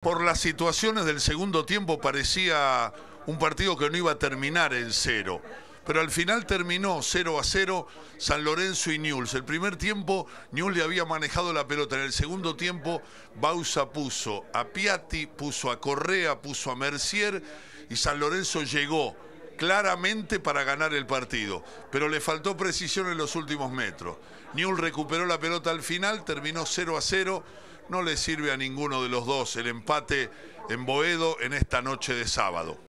Por las situaciones del segundo tiempo parecía un partido que no iba a terminar en cero. Pero al final terminó 0 a 0 San Lorenzo y Newells. El primer tiempo Newells le había manejado la pelota. En el segundo tiempo Bausa puso a Piatti, puso a Correa, puso a Mercier y San Lorenzo llegó claramente para ganar el partido, pero le faltó precisión en los últimos metros. Newell recuperó la pelota al final, terminó 0 a 0. No le sirve a ninguno de los dos el empate en Boedo en esta noche de sábado.